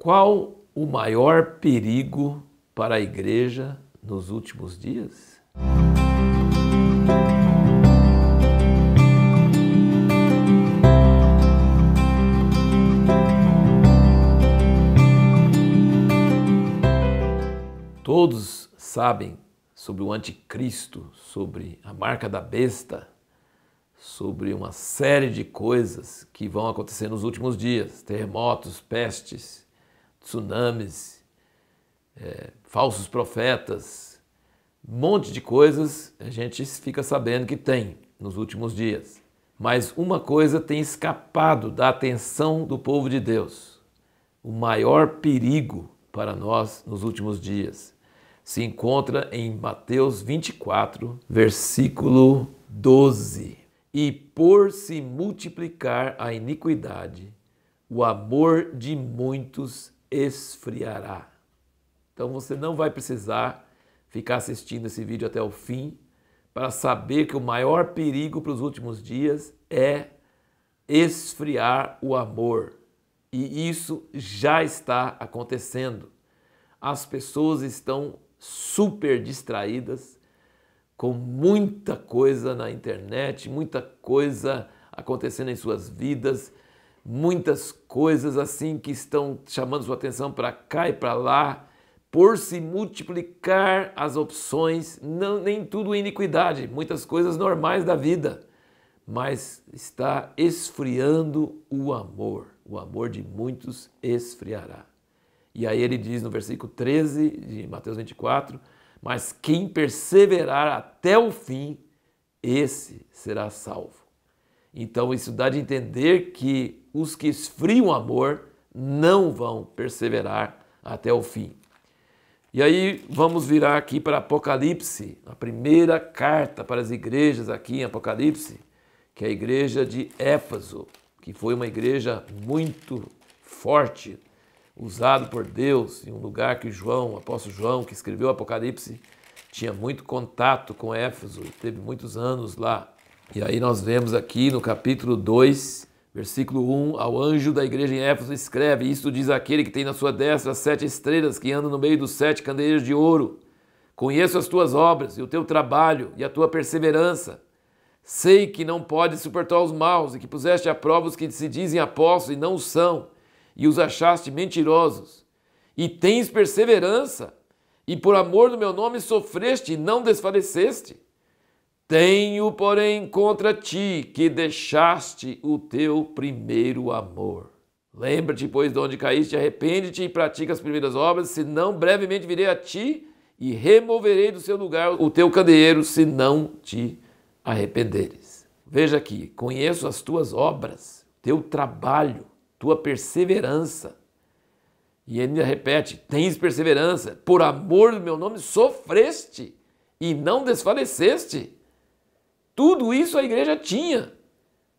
Qual o maior perigo para a igreja nos últimos dias? Todos sabem sobre o anticristo, sobre a marca da besta, sobre uma série de coisas que vão acontecer nos últimos dias terremotos, pestes tsunamis, é, falsos profetas, um monte de coisas a gente fica sabendo que tem nos últimos dias. Mas uma coisa tem escapado da atenção do povo de Deus. O maior perigo para nós nos últimos dias se encontra em Mateus 24, versículo 12. E por se multiplicar a iniquidade, o amor de muitos esfriará. Então você não vai precisar ficar assistindo esse vídeo até o fim para saber que o maior perigo para os últimos dias é esfriar o amor. E isso já está acontecendo. As pessoas estão super distraídas com muita coisa na internet, muita coisa acontecendo em suas vidas, muitas coisas assim que estão chamando sua atenção para cá e para lá. Por se multiplicar as opções, não, nem tudo é iniquidade, muitas coisas normais da vida, mas está esfriando o amor. O amor de muitos esfriará. E aí ele diz no versículo 13 de Mateus 24: Mas quem perseverar até o fim, esse será salvo. Então isso dá de entender que os que esfriam o amor não vão perseverar até o fim. E aí vamos virar aqui para Apocalipse, a primeira carta para as igrejas aqui em Apocalipse, que é a igreja de Éfaso, que foi uma igreja muito forte, usada por Deus, em um lugar que João, o apóstolo João, que escreveu Apocalipse, tinha muito contato com Éfaso, teve muitos anos lá. E aí nós vemos aqui no capítulo 2, versículo 1, ao anjo da igreja em Éfeso escreve: Isto diz aquele que tem na sua destra sete estrelas, que andam no meio dos sete candeeiros de ouro. Conheço as tuas obras e o teu trabalho e a tua perseverança. Sei que não podes suportar os maus e que puseste a prova os que se dizem apóstolos e não o são, e os achaste mentirosos. E tens perseverança, e por amor do meu nome sofreste e não desfaleceste. Tenho, porém, contra ti que deixaste o teu primeiro amor. Lembra-te, pois, de onde caíste, arrepende-te e pratica as primeiras obras, senão brevemente virei a ti e removerei do seu lugar o teu candeeiro, se não te arrependeres. Veja aqui, conheço as tuas obras, teu trabalho, tua perseverança. E ele repete: tens perseverança, por amor do meu nome sofreste e não desfaleceste. Tudo isso a igreja tinha,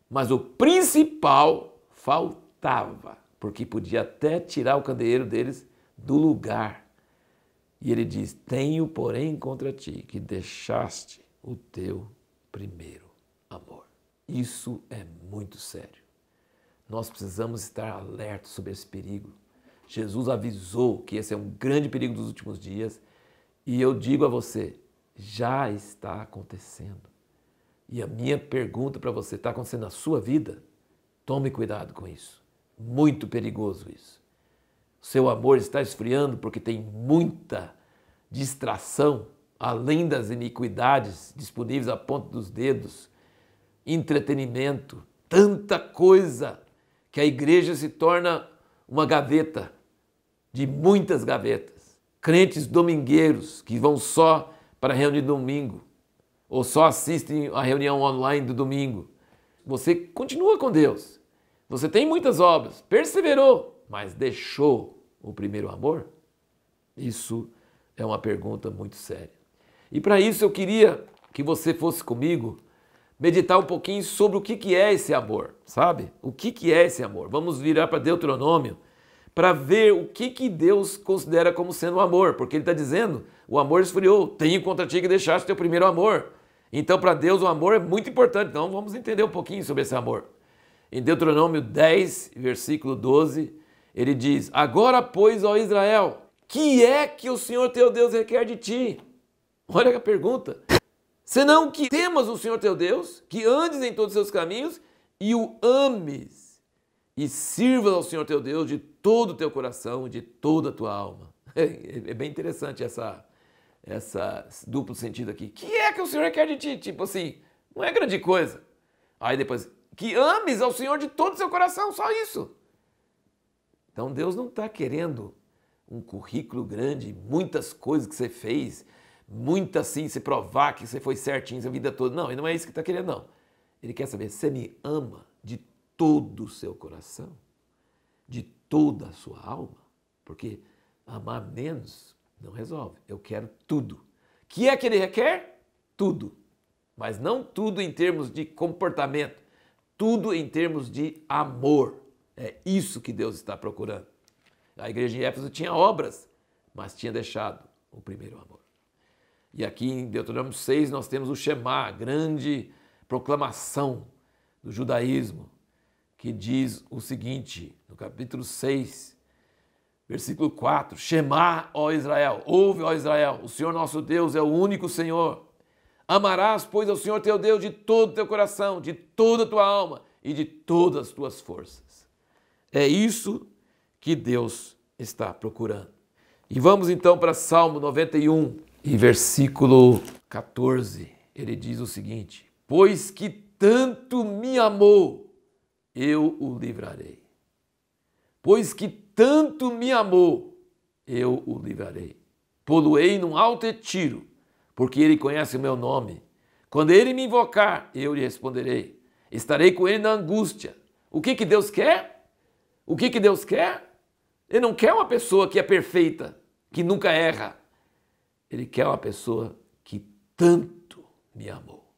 mas o principal faltava, porque podia até tirar o candeeiro deles do lugar. E ele diz: Tenho, porém, contra ti que deixaste o teu primeiro amor. Isso é muito sério. Nós precisamos estar alertos sobre esse perigo. Jesus avisou que esse é um grande perigo dos últimos dias, e eu digo a você: já está acontecendo. E a minha pergunta para você: está acontecendo na sua vida? Tome cuidado com isso. Muito perigoso isso. Seu amor está esfriando porque tem muita distração, além das iniquidades disponíveis à ponta dos dedos, entretenimento, tanta coisa que a igreja se torna uma gaveta de muitas gavetas. Crentes domingueiros que vão só para a reunião de domingo, ou só assiste a reunião online do domingo. Você continua com Deus. Você tem muitas obras, perseverou, mas deixou o primeiro amor? Isso é uma pergunta muito séria. E para isso eu queria que você fosse comigo meditar um pouquinho sobre o que, que é esse amor, sabe? O que, que é esse amor? Vamos virar para Deuteronômio para ver o que, que Deus considera como sendo o amor, porque ele está dizendo: o amor esfriou, tenho contra ti que deixaste teu primeiro amor. Então, para Deus, o amor é muito importante. Então, vamos entender um pouquinho sobre esse amor. Em Deuteronômio 10, versículo 12, ele diz: Agora, pois, ó Israel, que é que o Senhor teu Deus requer de ti? Olha a pergunta. Senão que temas o Senhor teu Deus, que andes em todos os seus caminhos e o ames, e sirvas ao Senhor teu Deus de todo o teu coração, de toda a tua alma. É, é bem interessante essa essa duplo sentido aqui. Que é que o Senhor quer de ti? Tipo assim, não é grande coisa. Aí depois, que ames ao Senhor de todo o seu coração, só isso. Então Deus não está querendo um currículo grande, muitas coisas que você fez, muita assim, se provar que você foi certinho na vida toda. Não, ele não é isso que está querendo, não. Ele quer saber, você me ama de todo o seu coração, de toda a sua alma, porque amar menos não resolve. Eu quero tudo. que é que ele requer? Tudo. Mas não tudo em termos de comportamento, tudo em termos de amor. É isso que Deus está procurando. A igreja de Éfeso tinha obras, mas tinha deixado o primeiro amor. E aqui em Deuteronômio 6 nós temos o Shema, a grande proclamação do judaísmo, que diz o seguinte, no capítulo 6, Versículo 4: Shemá, ó Israel, ouve, ó Israel, o Senhor nosso Deus é o único Senhor. Amarás, pois, ao Senhor teu Deus de todo o teu coração, de toda a tua alma e de todas as tuas forças. É isso que Deus está procurando. E vamos então para Salmo 91 e versículo 14. Ele diz o seguinte: Pois que tanto me amou, eu o livrarei. Pois que tanto me amou, eu o livrarei. Poluei num alto tiro, porque ele conhece o meu nome. Quando ele me invocar, eu lhe responderei. Estarei com ele na angústia. O que, que Deus quer? O que, que Deus quer? Ele não quer uma pessoa que é perfeita, que nunca erra. Ele quer uma pessoa que tanto me amou.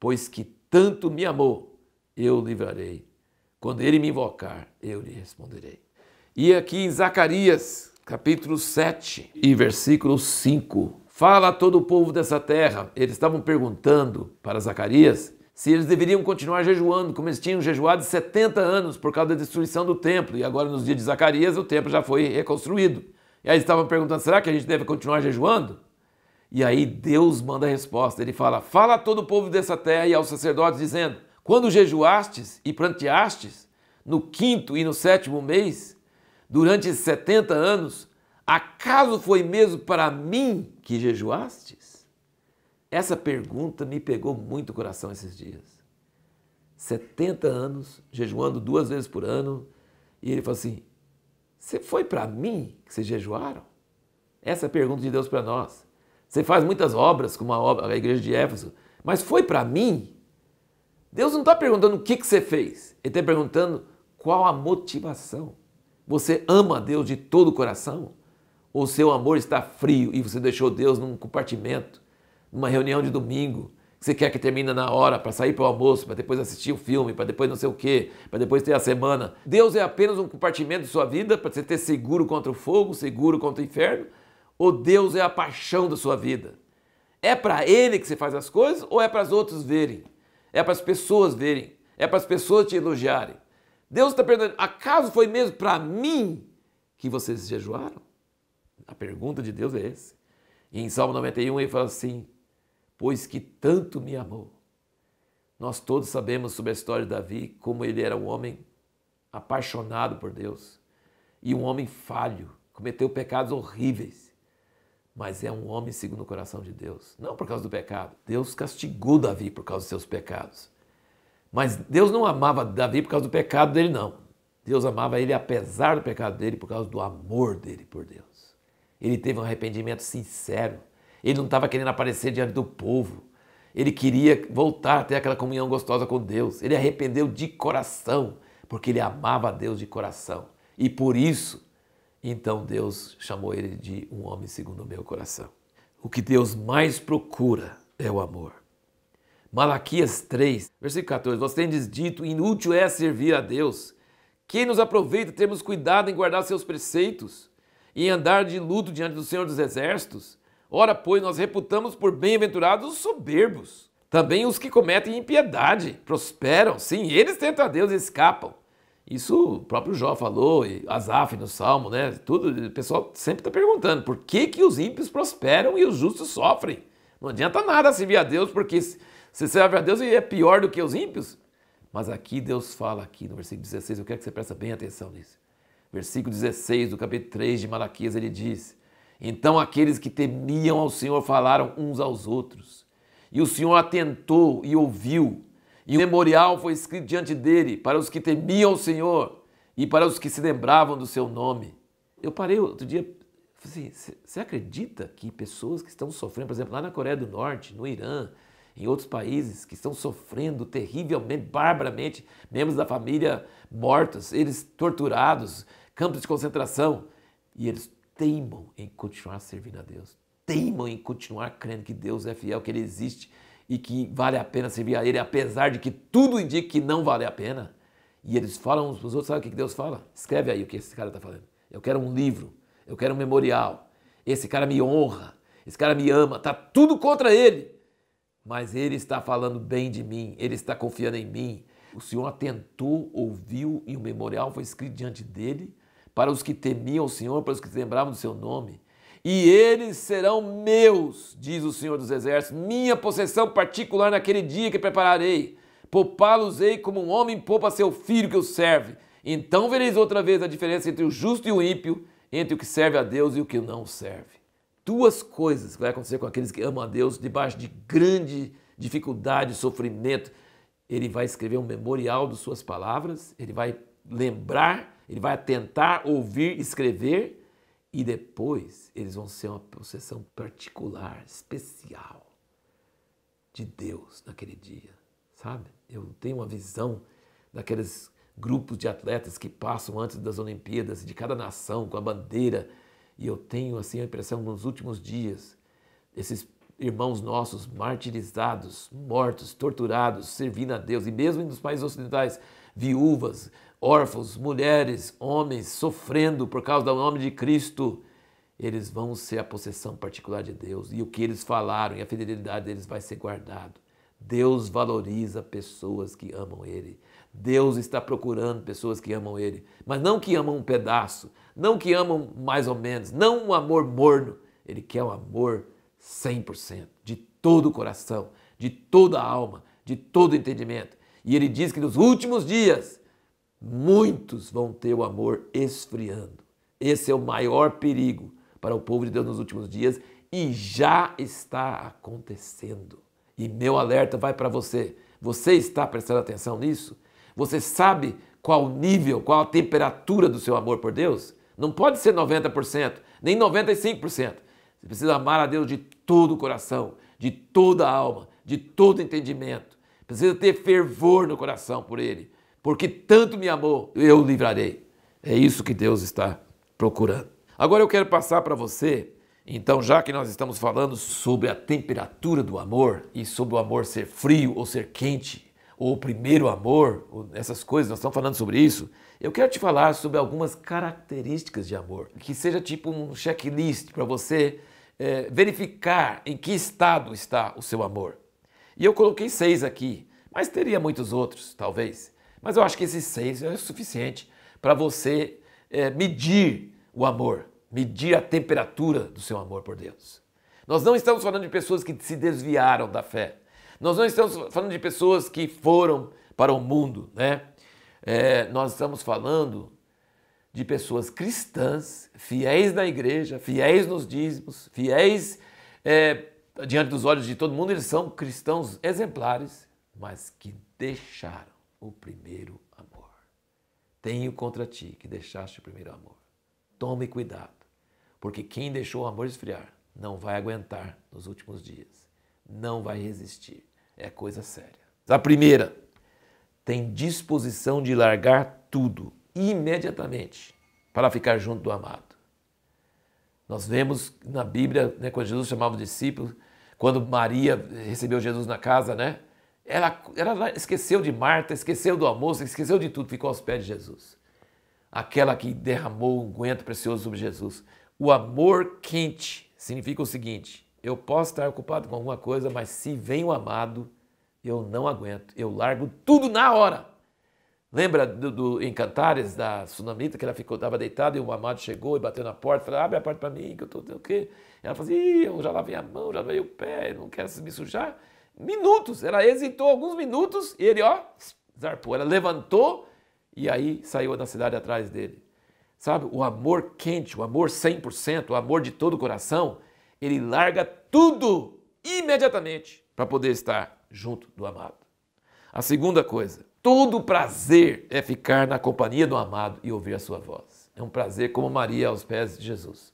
Pois que tanto me amou, eu o livrarei. Quando ele me invocar, eu lhe responderei. E aqui em Zacarias, capítulo 7 e versículo 5, fala a todo o povo dessa terra. Eles estavam perguntando para Zacarias se eles deveriam continuar jejuando, como eles tinham jejuado 70 anos por causa da destruição do templo. E agora, nos dias de Zacarias, o templo já foi reconstruído. E aí eles estavam perguntando: será que a gente deve continuar jejuando? E aí Deus manda a resposta. Ele fala: Fala a todo o povo dessa terra e aos sacerdotes, dizendo: Quando jejuastes e planteastes, no quinto e no sétimo mês, durante 70 anos, acaso foi mesmo para mim que jejuastes? Essa pergunta me pegou muito o coração esses dias. 70 anos, jejuando duas vezes por ano, e ele falou assim: Você foi para mim que vocês jejuaram? Essa é a pergunta de Deus para nós. Você faz muitas obras, como a, obra, a igreja de Éfeso, mas foi para mim? Deus não está perguntando o que, que você fez, ele está perguntando qual a motivação. Você ama Deus de todo o coração? Ou seu amor está frio e você deixou Deus num compartimento, numa reunião de domingo, que você quer que termine na hora para sair para o almoço, para depois assistir o filme, para depois não sei o quê, para depois ter a semana? Deus é apenas um compartimento de sua vida para você ter seguro contra o fogo, seguro contra o inferno? Ou Deus é a paixão da sua vida? É para Ele que você faz as coisas ou é para os outros verem? É para as pessoas verem? É para as pessoas te elogiarem? Deus está perguntando: acaso foi mesmo para mim que vocês jejuaram? A pergunta de Deus é essa. E em Salmo 91 ele fala assim: Pois que tanto me amou. Nós todos sabemos sobre a história de Davi, como ele era um homem apaixonado por Deus e um homem falho, cometeu pecados horríveis, mas é um homem segundo o coração de Deus. Não por causa do pecado. Deus castigou Davi por causa dos seus pecados. Mas Deus não amava Davi por causa do pecado dele, não. Deus amava ele apesar do pecado dele, por causa do amor dele por Deus. Ele teve um arrependimento sincero. Ele não estava querendo aparecer diante do povo. Ele queria voltar a ter aquela comunhão gostosa com Deus. Ele arrependeu de coração, porque ele amava a Deus de coração. E por isso, então Deus chamou ele de um homem segundo o meu coração. O que Deus mais procura é o amor. Malaquias 3, versículo 14. Vós tendes dito: inútil é servir a Deus. Quem nos aproveita termos cuidado em guardar seus preceitos e em andar de luto diante do Senhor dos Exércitos? Ora, pois, nós reputamos por bem-aventurados os soberbos. Também os que cometem impiedade prosperam. Sim, eles tentam a Deus e escapam. Isso o próprio Jó falou, e Asaf no Salmo, né? Tudo, o pessoal sempre está perguntando por que, que os ímpios prosperam e os justos sofrem. Não adianta nada servir a Deus, porque você serve a Deus e é pior do que os ímpios? Mas aqui Deus fala aqui no versículo 16, eu quero que você preste bem atenção nisso. Versículo 16 do capítulo 3 de Malaquias, ele diz: Então aqueles que temiam ao Senhor falaram uns aos outros. E o Senhor atentou e ouviu. E o memorial foi escrito diante dele para os que temiam ao Senhor e para os que se lembravam do seu nome. Eu parei outro dia, falei assim, você acredita que pessoas que estão sofrendo, por exemplo, lá na Coreia do Norte, no Irã, em outros países que estão sofrendo terrivelmente, barbaramente, membros da família mortos, eles torturados, campos de concentração. E eles teimam em continuar servindo a Deus, teimam em continuar crendo que Deus é fiel, que Ele existe e que vale a pena servir a Ele, apesar de que tudo indica que não vale a pena. E eles falam uns para os outros, sabe o que Deus fala? Escreve aí o que esse cara está falando. Eu quero um livro, eu quero um memorial. Esse cara me honra, esse cara me ama, está tudo contra ele mas ele está falando bem de mim, ele está confiando em mim. O Senhor atentou, ouviu e o memorial foi escrito diante dele para os que temiam o Senhor, para os que lembravam do seu nome. E eles serão meus, diz o Senhor dos Exércitos, minha possessão particular naquele dia que prepararei. Poupá-los-ei como um homem poupa seu filho que o serve. Então vereis outra vez a diferença entre o justo e o ímpio, entre o que serve a Deus e o que não serve duas coisas que vai acontecer com aqueles que amam a Deus debaixo de grande dificuldade, sofrimento. Ele vai escrever um memorial das suas palavras, ele vai lembrar, ele vai tentar ouvir, escrever, e depois eles vão ser uma possessão particular, especial de Deus naquele dia, sabe? Eu tenho uma visão daqueles grupos de atletas que passam antes das Olimpíadas, de cada nação com a bandeira e eu tenho assim a impressão nos últimos dias, esses irmãos nossos martirizados, mortos, torturados, servindo a Deus, e mesmo nos países ocidentais, viúvas, órfãos, mulheres, homens sofrendo por causa do nome de Cristo, eles vão ser a possessão particular de Deus, e o que eles falaram e a fidelidade deles vai ser guardado. Deus valoriza pessoas que amam Ele. Deus está procurando pessoas que amam Ele, mas não que amam um pedaço, não que amam mais ou menos, não um amor morno. Ele quer um amor 100%, de todo o coração, de toda a alma, de todo o entendimento. E ele diz que nos últimos dias, muitos vão ter o amor esfriando. Esse é o maior perigo para o povo de Deus nos últimos dias e já está acontecendo. E meu alerta vai para você. Você está prestando atenção nisso? Você sabe qual o nível, qual a temperatura do seu amor por Deus? Não pode ser 90%, nem 95%. Você precisa amar a Deus de todo o coração, de toda a alma, de todo entendimento. Precisa ter fervor no coração por Ele. Porque tanto me amou, eu o livrarei. É isso que Deus está procurando. Agora eu quero passar para você, então, já que nós estamos falando sobre a temperatura do amor e sobre o amor ser frio ou ser quente, ou primeiro amor, essas coisas, nós estamos falando sobre isso. Eu quero te falar sobre algumas características de amor, que seja tipo um checklist para você é, verificar em que estado está o seu amor. E eu coloquei seis aqui, mas teria muitos outros, talvez. Mas eu acho que esses seis é o suficiente para você é, medir o amor, medir a temperatura do seu amor por Deus. Nós não estamos falando de pessoas que se desviaram da fé. Nós não estamos falando de pessoas que foram para o mundo, né? É, nós estamos falando de pessoas cristãs, fiéis na igreja, fiéis nos dízimos, fiéis é, diante dos olhos de todo mundo, eles são cristãos exemplares, mas que deixaram o primeiro amor. Tenho contra ti que deixaste o primeiro amor. Tome cuidado, porque quem deixou o amor esfriar não vai aguentar nos últimos dias, não vai resistir é coisa séria. A primeira, tem disposição de largar tudo imediatamente para ficar junto do amado. Nós vemos na Bíblia, né, quando Jesus chamava os discípulos, quando Maria recebeu Jesus na casa, né? Ela, ela esqueceu de Marta, esqueceu do almoço, esqueceu de tudo, ficou aos pés de Jesus. Aquela que derramou um guento precioso sobre Jesus. O amor quente significa o seguinte: eu posso estar ocupado com alguma coisa, mas se vem o amado, eu não aguento. Eu largo tudo na hora. Lembra do, do em Cantares, da sunamita, que ela ficou, estava deitada e o amado chegou e bateu na porta, falou, abre a porta para mim, que eu estou o quê? Ela falou assim, eu já lavei a mão, já lavei o pé, não quero me sujar. Minutos, ela hesitou alguns minutos e ele, ó, zarpou. Ela levantou e aí saiu da cidade atrás dele. Sabe, o amor quente, o amor 100%, o amor de todo o coração, ele larga tudo imediatamente para poder estar junto do amado. A segunda coisa, todo prazer é ficar na companhia do amado e ouvir a sua voz. É um prazer como Maria aos pés de Jesus.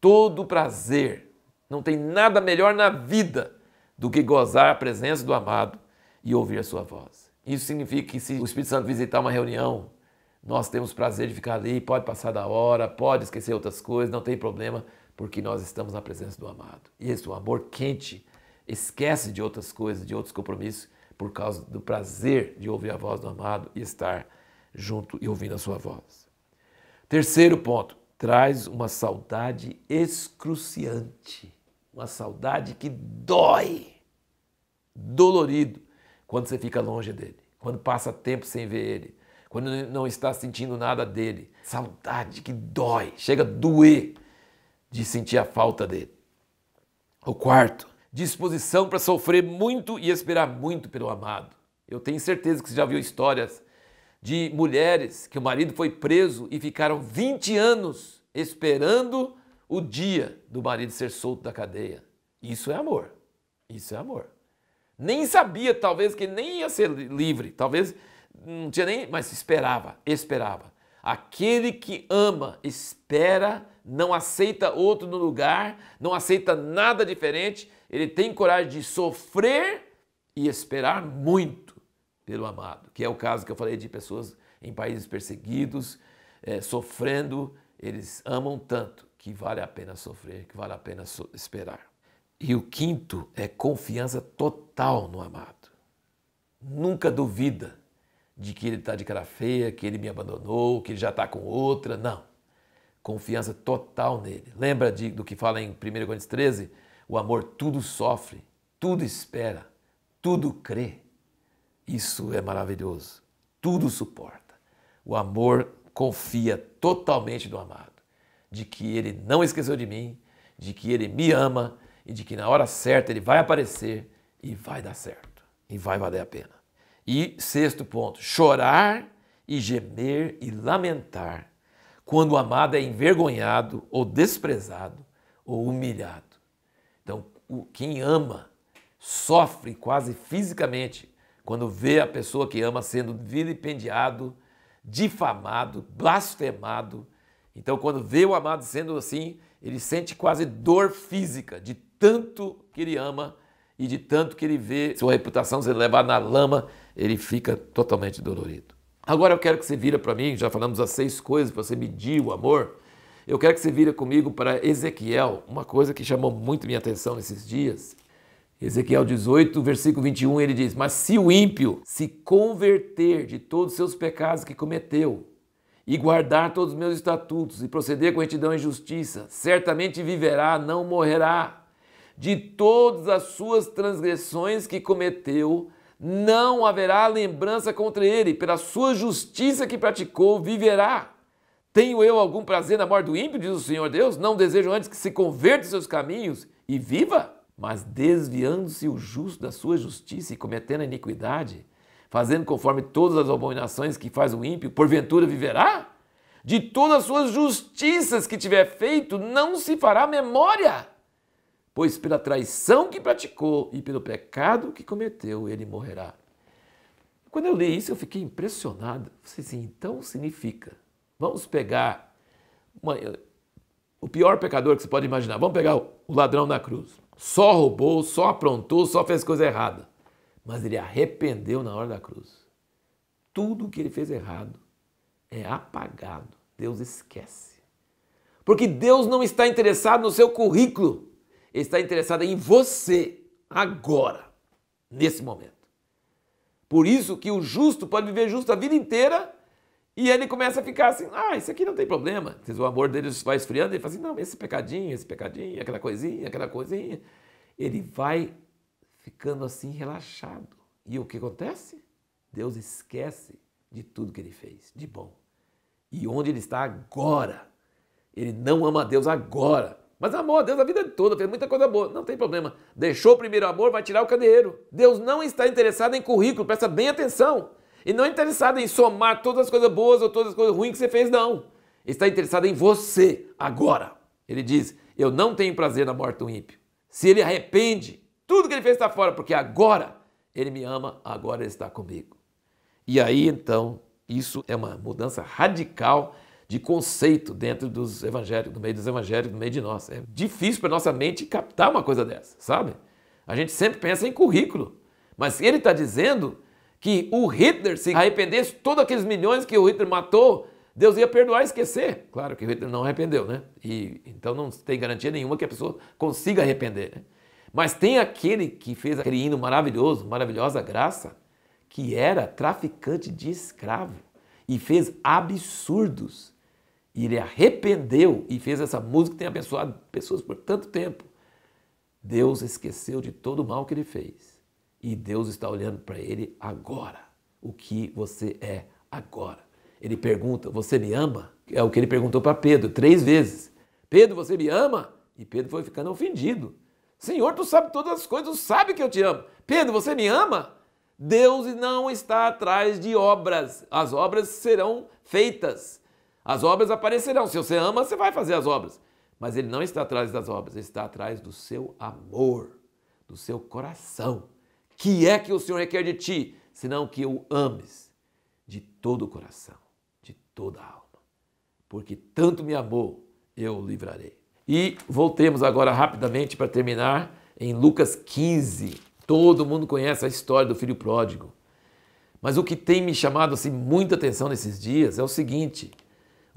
Todo prazer, não tem nada melhor na vida do que gozar a presença do amado e ouvir a sua voz. Isso significa que se o Espírito Santo visitar uma reunião, nós temos prazer de ficar ali, pode passar da hora, pode esquecer outras coisas, não tem problema, porque nós estamos na presença do amado. E esse amor quente esquece de outras coisas, de outros compromissos, por causa do prazer de ouvir a voz do amado e estar junto e ouvindo a sua voz. Terceiro ponto, traz uma saudade excruciante, uma saudade que dói, dolorido, quando você fica longe dele, quando passa tempo sem ver ele, quando não está sentindo nada dele. Saudade que dói, chega a doer de sentir a falta dele. O quarto, disposição para sofrer muito e esperar muito pelo amado. Eu tenho certeza que você já viu histórias de mulheres que o marido foi preso e ficaram 20 anos esperando o dia do marido ser solto da cadeia. Isso é amor. Isso é amor. Nem sabia, talvez, que nem ia ser livre. Talvez não tinha nem, mas esperava, esperava. Aquele que ama espera não aceita outro no lugar, não aceita nada diferente, ele tem coragem de sofrer e esperar muito pelo amado, que é o caso que eu falei de pessoas em países perseguidos, é, sofrendo, eles amam tanto que vale a pena sofrer, que vale a pena so esperar. E o quinto é confiança total no amado. Nunca duvida de que ele está de cara feia, que ele me abandonou, que ele já está com outra. Não confiança total nele. Lembra de, do que fala em 1 Coríntios 13? O amor tudo sofre, tudo espera, tudo crê. Isso é maravilhoso. Tudo suporta. O amor confia totalmente no amado, de que ele não esqueceu de mim, de que ele me ama e de que na hora certa ele vai aparecer e vai dar certo, e vai valer a pena. E sexto ponto, chorar e gemer e lamentar quando o amado é envergonhado ou desprezado ou humilhado. Então, quem ama sofre quase fisicamente quando vê a pessoa que ama sendo vilipendiado, difamado, blasfemado. Então, quando vê o amado sendo assim, ele sente quase dor física de tanto que ele ama e de tanto que ele vê sua reputação sendo levada na lama, ele fica totalmente dolorido. Agora eu quero que você vira para mim, já falamos as seis coisas para você medir o amor. Eu quero que você vira comigo para Ezequiel, uma coisa que chamou muito minha atenção nesses dias. Ezequiel 18, versículo 21, ele diz: Mas se o ímpio se converter de todos os seus pecados que cometeu, e guardar todos os meus estatutos, e proceder com retidão e justiça, certamente viverá, não morrerá. De todas as suas transgressões que cometeu, não haverá lembrança contra ele, pela sua justiça que praticou, viverá. Tenho eu algum prazer na morte do ímpio, diz o Senhor Deus? Não desejo antes que se converta em seus caminhos e viva? Mas desviando-se o justo da sua justiça e cometendo a iniquidade, fazendo conforme todas as abominações que faz o ímpio, porventura viverá? De todas as suas justiças que tiver feito, não se fará memória pois pela traição que praticou e pelo pecado que cometeu, ele morrerá. Quando eu li isso, eu fiquei impressionado. Falei assim, então significa, vamos pegar uma, eh, o pior pecador que você pode imaginar, vamos pegar o, o ladrão na cruz. Só roubou, só aprontou, só fez coisa errada. Mas ele arrependeu na hora da cruz. Tudo o que ele fez errado é apagado. Deus esquece. Porque Deus não está interessado no seu currículo está interessada em você agora, nesse momento. Por isso que o justo pode viver justo a vida inteira e ele começa a ficar assim, ah, isso aqui não tem problema. O amor dele vai esfriando, ele fala assim, não, esse pecadinho, esse pecadinho, aquela coisinha, aquela coisinha. Ele vai ficando assim relaxado. E o que acontece? Deus esquece de tudo que ele fez, de bom. E onde ele está agora. Ele não ama a Deus agora. Mas amou a Deus a vida toda, fez muita coisa boa, não tem problema. Deixou o primeiro amor, vai tirar o candeeiro. Deus não está interessado em currículo, presta bem atenção. E não é interessado em somar todas as coisas boas ou todas as coisas ruins que você fez, não. Está interessado em você, agora. Ele diz: Eu não tenho prazer na morte do ímpio. Se ele arrepende, tudo que ele fez está fora, porque agora ele me ama, agora ele está comigo. E aí então, isso é uma mudança radical de conceito dentro dos evangélicos, no meio dos evangélicos, no meio de nós. É difícil para nossa mente captar uma coisa dessa, sabe? A gente sempre pensa em currículo, mas ele está dizendo que o Hitler se arrependesse, todos aqueles milhões que o Hitler matou, Deus ia perdoar e esquecer. Claro que o Hitler não arrependeu, né? E, então não tem garantia nenhuma que a pessoa consiga arrepender. Né? Mas tem aquele que fez aquele hino maravilhoso, maravilhosa graça, que era traficante de escravo e fez absurdos e ele arrependeu e fez essa música que tem abençoado pessoas por tanto tempo. Deus esqueceu de todo o mal que ele fez. E Deus está olhando para ele agora. O que você é agora? Ele pergunta: Você me ama? É o que ele perguntou para Pedro três vezes. Pedro, você me ama? E Pedro foi ficando ofendido. Senhor, tu sabe todas as coisas, tu sabe que eu te amo. Pedro, você me ama? Deus não está atrás de obras. As obras serão feitas. As obras aparecerão. Se você ama, você vai fazer as obras. Mas ele não está atrás das obras, ele está atrás do seu amor, do seu coração. Que é que o Senhor requer de ti, senão que o ames de todo o coração, de toda a alma. Porque tanto me amou, eu o livrarei. E voltemos agora rapidamente para terminar em Lucas 15. Todo mundo conhece a história do filho pródigo. Mas o que tem me chamado assim muita atenção nesses dias é o seguinte: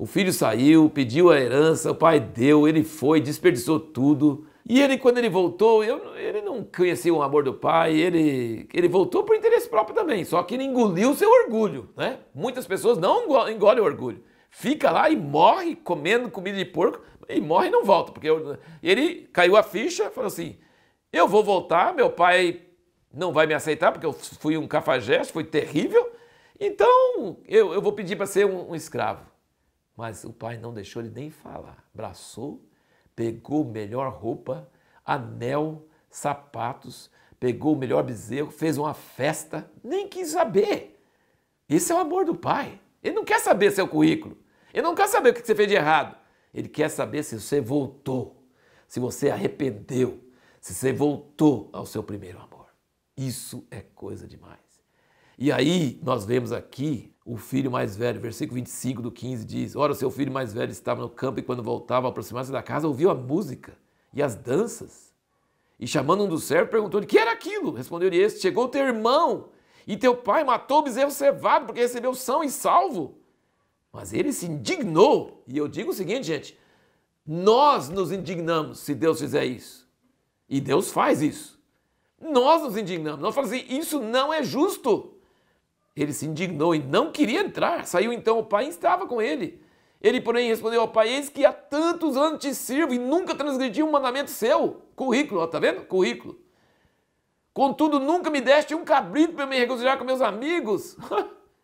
o filho saiu, pediu a herança, o pai deu, ele foi, desperdiçou tudo. E ele, quando ele voltou, eu, ele não conhecia o amor do pai, ele, ele voltou por interesse próprio também, só que ele engoliu o seu orgulho, né? Muitas pessoas não engolem o orgulho. Fica lá e morre comendo comida de porco, e morre e não volta, porque eu, ele caiu a ficha, falou assim, eu vou voltar, meu pai não vai me aceitar, porque eu fui um cafajeste, foi terrível, então eu, eu vou pedir para ser um, um escravo. Mas o pai não deixou ele nem falar. Abraçou, pegou melhor roupa, anel, sapatos, pegou o melhor bezerro, fez uma festa, nem quis saber. Esse é o amor do pai. Ele não quer saber seu currículo. Ele não quer saber o que você fez de errado. Ele quer saber se você voltou, se você arrependeu, se você voltou ao seu primeiro amor. Isso é coisa demais. E aí nós vemos aqui o filho mais velho, versículo 25 do 15 diz: Ora, o seu filho mais velho estava no campo e quando voltava aproximava se da casa, ouviu a música e as danças. E chamando um dos servos, perguntou-lhe: Que era aquilo? Respondeu-lhe este: Chegou teu irmão e teu pai matou o bezerro cevado porque recebeu são e salvo. Mas ele se indignou. E eu digo o seguinte, gente: nós nos indignamos se Deus fizer isso. E Deus faz isso. Nós nos indignamos. Nós falamos assim: isso não é justo. Ele se indignou e não queria entrar. Saiu então o pai e estava com ele. Ele, porém, respondeu ao pai: Eis que há tantos anos te sirvo e nunca transgredi um mandamento seu. Currículo, ó, tá vendo? Currículo. Contudo, nunca me deste um cabrito para me reconciliar com meus amigos.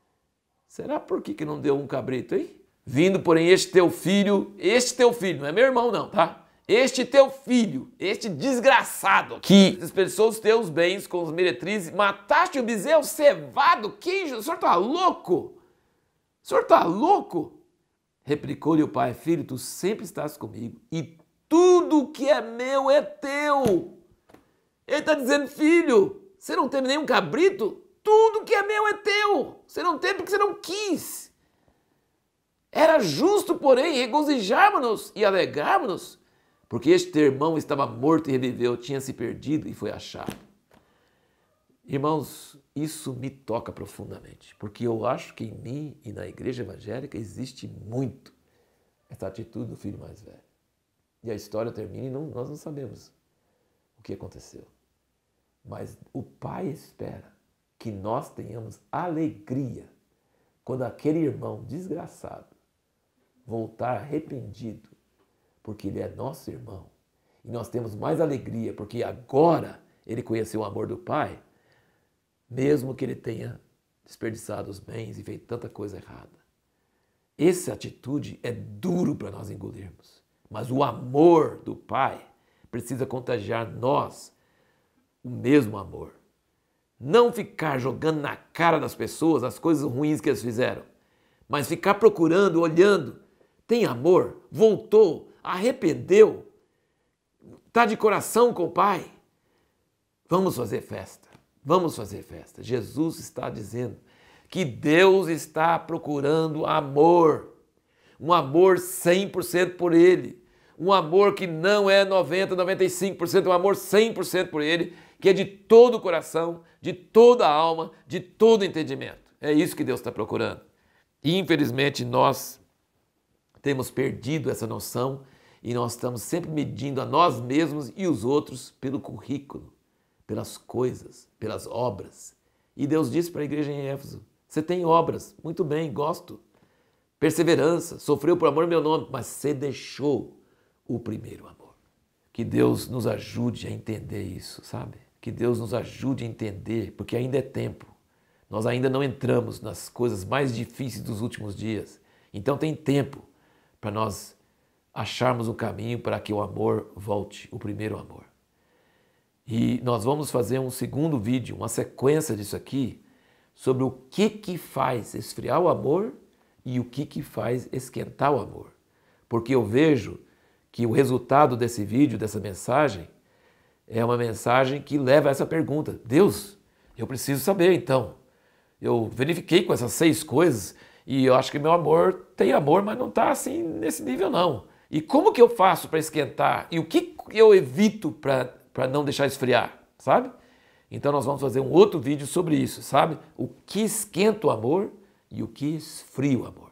Será por que, que não deu um cabrito, hein? Vindo, porém, este teu filho, este teu filho, não é meu irmão, não, tá? Este teu filho, este desgraçado, que dispersou os teus bens com os meretrizes, mataste o bezerro cevado, que o senhor tá louco? O senhor tá louco? Replicou-lhe o pai, filho, tu sempre estás comigo e tudo que é meu é teu. Ele está dizendo, filho, você não teve nenhum cabrito? Tudo que é meu é teu. Você não teve porque você não quis. Era justo, porém, regozijarmos-nos e alegrarmos-nos, porque este irmão estava morto e reviveu, tinha se perdido e foi achado. Irmãos, isso me toca profundamente, porque eu acho que em mim e na igreja evangélica existe muito essa atitude do filho mais velho. E a história termina e não, nós não sabemos o que aconteceu. Mas o pai espera que nós tenhamos alegria quando aquele irmão desgraçado voltar arrependido porque ele é nosso irmão. E nós temos mais alegria, porque agora ele conheceu o amor do Pai, mesmo que ele tenha desperdiçado os bens e feito tanta coisa errada. Essa atitude é duro para nós engolirmos, mas o amor do Pai precisa contagiar nós o mesmo amor. Não ficar jogando na cara das pessoas as coisas ruins que eles fizeram, mas ficar procurando, olhando. Tem amor? Voltou? arrependeu, está de coração com o Pai, vamos fazer festa, vamos fazer festa. Jesus está dizendo que Deus está procurando amor, um amor 100% por Ele, um amor que não é 90%, 95%, é um amor 100% por Ele, que é de todo o coração, de toda a alma, de todo o entendimento. É isso que Deus está procurando. infelizmente, nós temos perdido essa noção e nós estamos sempre medindo a nós mesmos e os outros pelo currículo, pelas coisas, pelas obras. E Deus disse para a igreja em Éfeso: Você tem obras, muito bem, gosto. Perseverança, sofreu por amor meu nome, mas você deixou o primeiro amor. Que Deus nos ajude a entender isso, sabe? Que Deus nos ajude a entender, porque ainda é tempo. Nós ainda não entramos nas coisas mais difíceis dos últimos dias. Então tem tempo para nós acharmos o caminho para que o amor volte, o primeiro amor. E nós vamos fazer um segundo vídeo, uma sequência disso aqui, sobre o que que faz esfriar o amor e o que que faz esquentar o amor. Porque eu vejo que o resultado desse vídeo, dessa mensagem, é uma mensagem que leva a essa pergunta: Deus, eu preciso saber então. Eu verifiquei com essas seis coisas e eu acho que meu amor tem amor, mas não está assim nesse nível, não. E como que eu faço para esquentar? E o que eu evito para não deixar esfriar, sabe? Então nós vamos fazer um outro vídeo sobre isso, sabe? O que esquenta o amor e o que esfria o amor.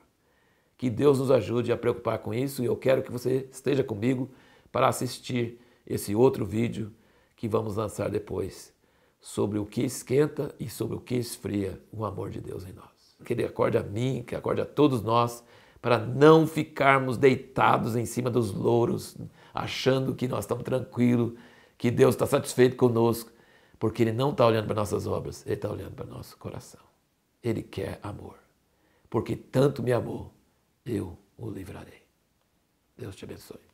Que Deus nos ajude a preocupar com isso e eu quero que você esteja comigo para assistir esse outro vídeo que vamos lançar depois sobre o que esquenta e sobre o que esfria o amor de Deus em nós que Ele acorde a mim, que acorde a todos nós, para não ficarmos deitados em cima dos louros, achando que nós estamos tranquilos, que Deus está satisfeito conosco, porque Ele não está olhando para nossas obras, Ele está olhando para nosso coração. Ele quer amor, porque tanto me amou, eu o livrarei. Deus te abençoe.